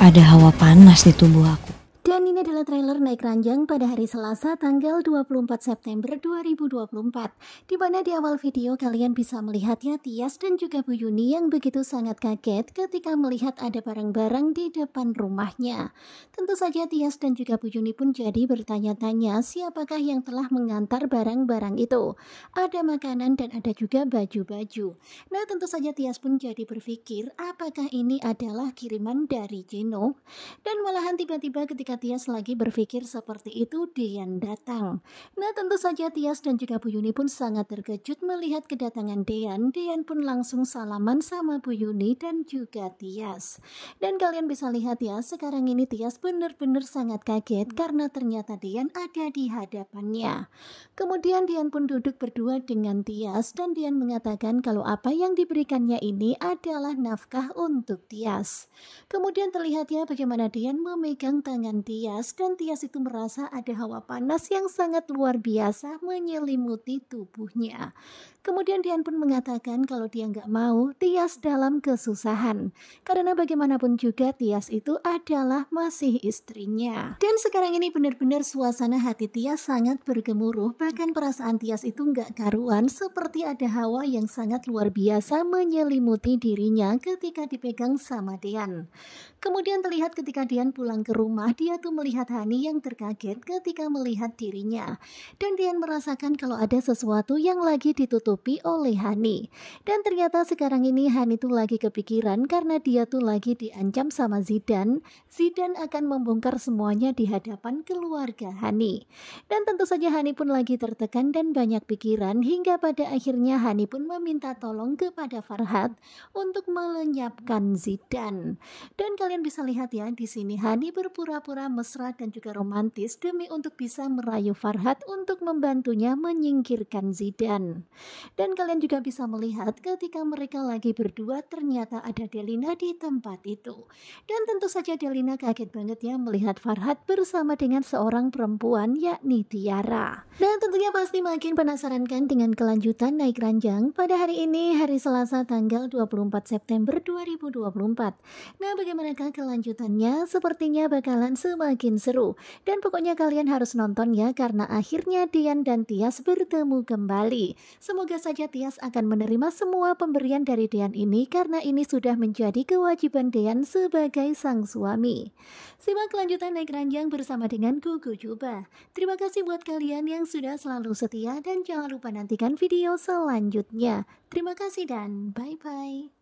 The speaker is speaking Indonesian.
Ada hawa panas di tubuh aku. Dan ini adalah trailer naik ranjang pada hari Selasa tanggal 24 September 2024 di mana di awal video kalian bisa melihatnya Tias dan juga Bu Yuni yang begitu sangat kaget ketika melihat ada barang-barang di depan rumahnya. Tentu saja Tias dan juga Bu Yuni pun jadi bertanya-tanya siapakah yang telah mengantar barang-barang itu. Ada makanan dan ada juga baju-baju. Nah tentu saja Tias pun jadi berpikir apakah ini adalah kiriman dari Jeno. Dan malahan tiba-tiba ketika Tias Tias lagi berpikir seperti itu, Dian datang. Nah tentu saja Tias dan juga Bu Yuni pun sangat terkejut melihat kedatangan Dian. Dian pun langsung salaman sama Bu Yuni dan juga Tias. Dan kalian bisa lihat ya, sekarang ini Tias benar-benar sangat kaget karena ternyata Dian ada di hadapannya. Kemudian Dian pun duduk berdua dengan Tias dan Dian mengatakan kalau apa yang diberikannya ini adalah nafkah untuk Tias. Kemudian terlihat ya bagaimana Dian memegang tangan Tias Tias dan Tias itu merasa ada hawa panas yang sangat luar biasa menyelimuti tubuhnya. Kemudian Dian pun mengatakan kalau dia nggak mau Tias dalam kesusahan. Karena bagaimanapun juga Tias itu adalah masih istrinya. Dan sekarang ini benar-benar suasana hati Tias sangat bergemuruh. Bahkan perasaan Tias itu nggak karuan seperti ada hawa yang sangat luar biasa menyelimuti dirinya ketika dipegang sama Dian. Kemudian terlihat ketika Dian pulang ke rumah dia tuh melihat Hani yang terkaget ketika melihat dirinya. Dan Dian merasakan kalau ada sesuatu yang lagi ditutupi oleh Hani. Dan ternyata sekarang ini Hani tuh lagi kepikiran karena dia tuh lagi diancam sama Zidan. Zidan akan membongkar semuanya di hadapan keluarga Hani. Dan tentu saja Hani pun lagi tertekan dan banyak pikiran hingga pada akhirnya Hani pun meminta tolong kepada Farhad untuk melenyapkan Zidan. Dan kalian bisa lihat ya di sini Hani berpura-pura mesra dan juga romantis demi untuk bisa merayu Farhad untuk membantunya menyingkirkan Zidan. Dan kalian juga bisa melihat ketika mereka lagi berdua ternyata ada Delina di tempat itu. Dan tentu saja Delina kaget banget ya melihat Farhad bersama dengan seorang perempuan yakni Tiara. Nah tentunya pasti makin penasaran kan dengan kelanjutan naik ranjang pada hari ini hari Selasa tanggal 24 September 2024. Nah, bagaimanakah kelanjutannya? Sepertinya bakalan semakin seru. Dan pokoknya kalian harus nonton ya karena akhirnya Dian dan Tias bertemu kembali. Semoga saja Tias akan menerima semua pemberian dari Dian ini karena ini sudah menjadi kewajiban Dian sebagai sang suami. Simak kelanjutan naik ranjang bersama dengan Gugu Juba. Terima kasih buat kalian yang sudah selalu setia dan jangan lupa nantikan video selanjutnya. Terima kasih dan bye-bye.